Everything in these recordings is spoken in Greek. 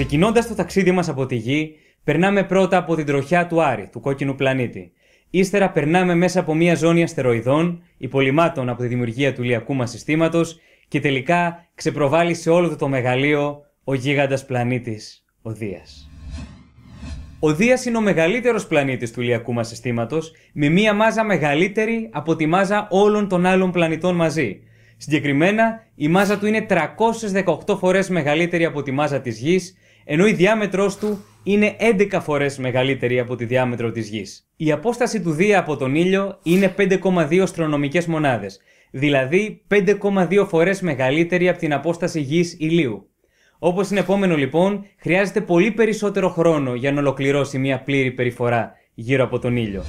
Ξεκινώντας το ταξίδι μας από τη γη, περνάμε πρώτα από την τροχιά του Άρη, του κόκκινου πλανήτη. Ύστερα περνάμε μέσα από μια ζώνη αστεροειδών, υπολοιμάτων από τη δημιουργία του ηλιακού μας συστήματος και τελικά ξεπροβάλλει σε όλο το μεγαλείο ο γίγαντας πλανήτης, ο Δίας. Ο Δίας είναι ο μεγαλύτερος πλανήτης του ηλιακού μας συστήματος, με μία μάζα μεγαλύτερη από τη μάζα όλων των άλλων πλανητών μαζί. Συγκεκριμένα, η μάζα του είναι 318 φορές μεγαλύτερη από τη μάζα της γης, ενώ η διάμετρός του είναι 11 φορές μεγαλύτερη από τη διάμετρο της Γης. Η απόσταση του Δία από τον Ήλιο είναι 5,2 αστρονομικές μονάδες, δηλαδή 5,2 φορές μεγαλύτερη από την απόσταση Γης Ηλίου. Όπως είναι επόμενο λοιπόν, χρειάζεται πολύ περισσότερο χρόνο για να ολοκληρώσει μια πλήρη περιφορά γύρω από τον ήλιο.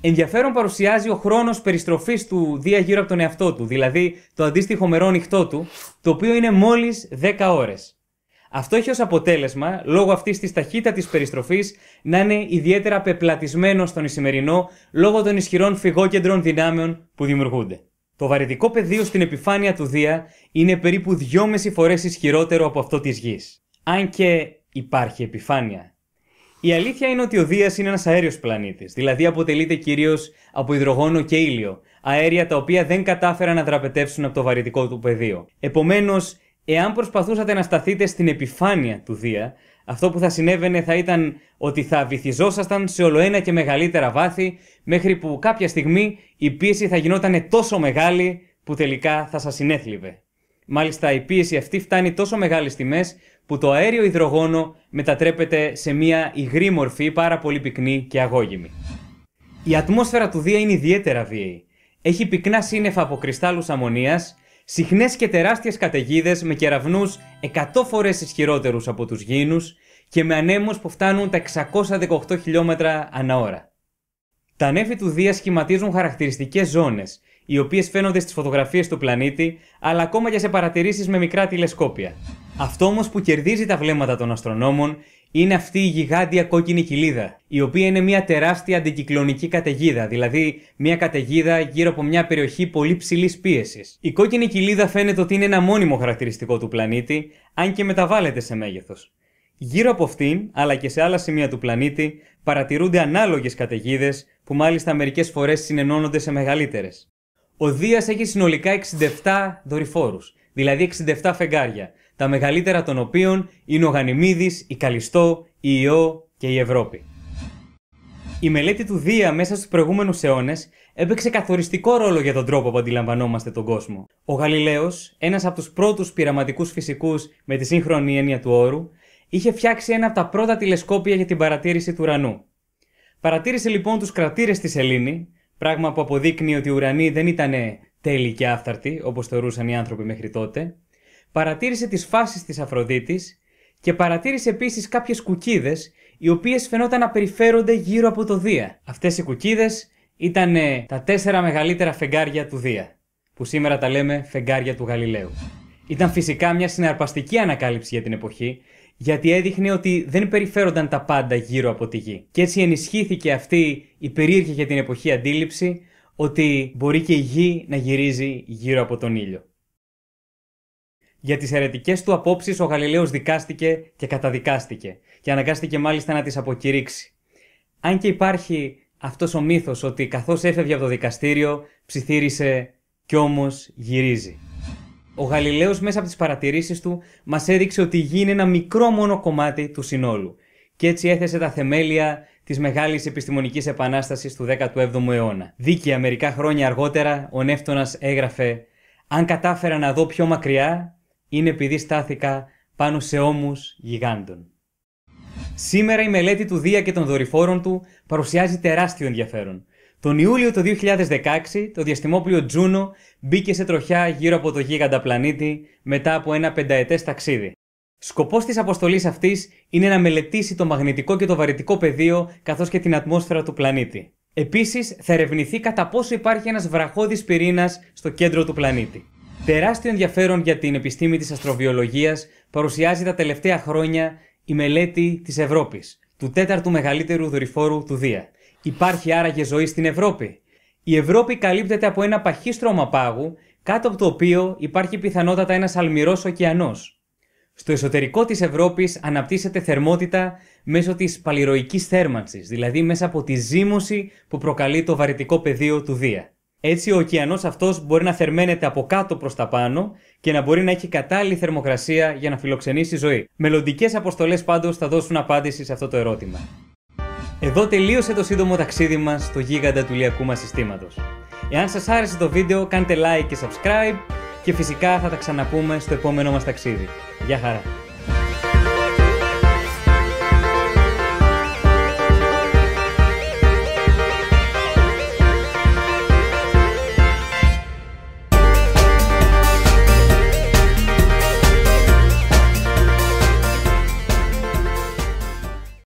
Ενδιαφέρον παρουσιάζει ο χρόνος περιστροφής του Δία γύρω από τον εαυτό του, δηλαδή το αντίστοιχο μερό νυχτό του, το οποίο είναι μόλις 10 ώρες. Αυτό έχει ως αποτέλεσμα, λόγω αυτής της ταχύτητα τη περιστροφής, να είναι ιδιαίτερα πεπλατισμένο στον ισημερινό λόγω των ισχυρών φυγόκεντρων δυνάμεων που δημιουργούνται. Το βαρετικό πεδίο στην επιφάνεια του Δία είναι περίπου 2,5 φορές ισχυρότερο από αυτό της Γης. Αν και υπάρχει επιφάνεια. Η αλήθεια είναι ότι ο Δίας είναι ένας αέριος πλανήτης, δηλαδή αποτελείται κυρίως από υδρογόνο και ήλιο, αέρια τα οποία δεν κατάφεραν να δραπετεύσουν από το βαρυτικό του πεδίο. Επομένως, Εάν προσπαθούσατε να σταθείτε στην επιφάνεια του Δία, αυτό που θα συνέβαινε θα ήταν ότι θα βυθιζόσασταν σε ολοένα και μεγαλύτερα βάθη, μέχρι που κάποια στιγμή η πίεση θα γινόταν τόσο μεγάλη που τελικά θα σας συνέθλιβε. Μάλιστα η πίεση αυτή φτάνει τόσο μεγάλες τιμές που το αέριο υδρογόνο μετατρέπεται σε μια υγρή μορφή πάρα πολύ πυκνή και αγώγιμη. Η ατμόσφαιρα του Δία είναι ιδιαίτερα βίαιη. Έχει πυκνά σύννεφα από κρυστάλλους αμμονίας, συχνές και τεράστιες καταιγίδες με κεραυνούς 100 φορές ισχυρότερους από τους γήινους και με ανέμους που φτάνουν τα 618 χιλιόμετρα ανά ώρα. Τα νέφη του Δία σχηματίζουν χαρακτηριστικές ζώνες, οι οποίες φαίνονται στις φωτογραφίες του πλανήτη, αλλά ακόμα και σε παρατηρήσεις με μικρά τηλεσκόπια. Αυτό όμως που κερδίζει τα βλέμματα των αστρονόμων είναι αυτή η γιγάντια κόκκινη κοιλίδα, η οποία είναι μια τεράστια αντικυκλονική καταιγίδα, δηλαδή μια καταιγίδα γύρω από μια περιοχή πολύ ψηλής πίεσης. Η κόκκινη κοιλίδα φαίνεται ότι είναι ένα μόνιμο χαρακτηριστικό του πλανήτη, αν και μεταβάλλεται σε μέγεθος. Γύρω από αυτήν, αλλά και σε άλλα σημεία του πλανήτη, παρατηρούνται ανάλογες καταιγίδες, που μάλιστα μερικές φορές συνενώνονται σε μεγαλύτερες. Ο Δίας έχει συνολικά 67 δορυφόρους, δηλαδή 67 φεγγάρια, τα μεγαλύτερα των οποίων είναι ο Γανιμίδης, η Καλιστό, η Ιώ και η Ευρώπη. Η μελέτη του Δία μέσα στους προηγούμενους αιώνες έπαιξε καθοριστικό ρόλο για τον τρόπο που αντιλαμβανόμαστε τον κόσμο. Ο Γαλιλαίος, ένας από τους πρώτους πειραματικούς φυσικούς με τη σύγχρονη έννοια του όρου, είχε φτιάξει ένα από τα πρώτα τηλεσκόπια για την παρατήρηση του ουρανού. Παρατήρησε λοιπόν τους κρατήρες στη Σελήνη, πράγμα που αποδείκνει ότι οι ουρανοί δεν ήταν τέλειοι και άφθαρτοι, όπως θεωρούσαν οι άνθρωποι μέχρι τότε, παρατήρησε τις φάσεις της Αφροδίτης και παρατήρησε επίσης κάποιες κουκίδες, οι οποίες φαινόταν να περιφέρονται γύρω από το Δία. Αυτές οι κουκίδες ήταν τα τέσσερα μεγαλύτερα φεγγάρια του Δία, που σήμερα τα λέμε φεγγάρια του Γαλιλαίου. Ήταν φυσικά μια συναρπαστική ανακάλυψη για την εποχή, γιατί έδειχνε ότι δεν περιφέρονταν τα πάντα γύρω από τη γη. Και έτσι ενισχύθηκε αυτή η περίεργη για την εποχή αντίληψη ότι μπορεί και η γη να γυρίζει γύρω από τον ήλιο. Για τις αιρετικές του απόψεις ο Γαλιλαίος δικάστηκε και καταδικάστηκε και αναγκάστηκε μάλιστα να τις αποκηρύξει. Αν και υπάρχει αυτός ο μύθος ότι καθώς έφευγε από το δικαστήριο ψιθύρισε κι όμως γυρίζει. Ο Γαλιλαίος μέσα από τις παρατηρήσεις του μας έδειξε ότι η γη είναι ένα μικρό μόνο κομμάτι του συνόλου και έτσι έθεσε τα θεμέλια της μεγάλης επιστημονικής επανάστασης του 17ου αιώνα. Δίκαια μερικά χρόνια αργότερα, ο Νεύτονα έγραφε: Αν κατάφερα να δω πιο μακριά, είναι επειδή στάθηκα πάνω σε ώμους γιγάντων. Σήμερα η μελέτη του Δία και των δορυφόρων του παρουσιάζει τεράστιο ενδιαφέρον. Τον Ιούλιο του 2016, το διαστημόπλιο Τζούνο μπήκε σε τροχιά γύρω από το γίγαντα πλανήτη μετά από ένα πενταετές ταξίδι. Σκοπός της αποστολής αυτής είναι να μελετήσει το μαγνητικό και το βαρυτικό πεδίο καθώς και την ατμόσφαιρα του πλανήτη. Επίσης, θα ερευνηθεί κατά πόσο υπάρχει ένας βραχώδης πυρήνας στο κέντρο του πλανήτη. Τεράστιο ενδιαφέρον για την επιστήμη της αστροβιολογίας παρουσιάζει τα τελευταία χρόνια η μελέτη της Ευρώπης, του τέταρτου μεγαλύτερου δορυφόρου του Δία. Υπάρχει άραγε ζωή στην Ευρώπη. Η Ευρώπη καλύπτεται από ένα παχύ στρώμα πάγου, κάτω από το οποίο υπάρχει πιθανότατα ένας αλμυρός ωκεανός. Στο εσωτερικό της Ευρώπης αναπτύσσεται θερμότητα μέσω της παλιροϊκής θέρμανσης, δηλαδή μέσα από τη ζύμωση που προκαλεί το βαρυτικό πεδίο του Δία. Έτσι ο ωκεανός αυτός μπορεί να θερμαίνεται από κάτω προς τα πάνω και να μπορεί να έχει κατάλληλη θερμοκρασία για να φιλοξενήσει ζωή. Μελλοντικές αποστολές πάντως θα δώσουν απάντηση σε αυτό το ερώτημα. Εδώ τελείωσε το σύντομο ταξίδι μας στο γίγαντα του ηλιακού μας συστήματος. Εάν σας άρεσε το βίντεο κάντε like και subscribe και φυσικά θα τα ξαναπούμε στο επόμενό μας ταξίδι. Γεια χαρά!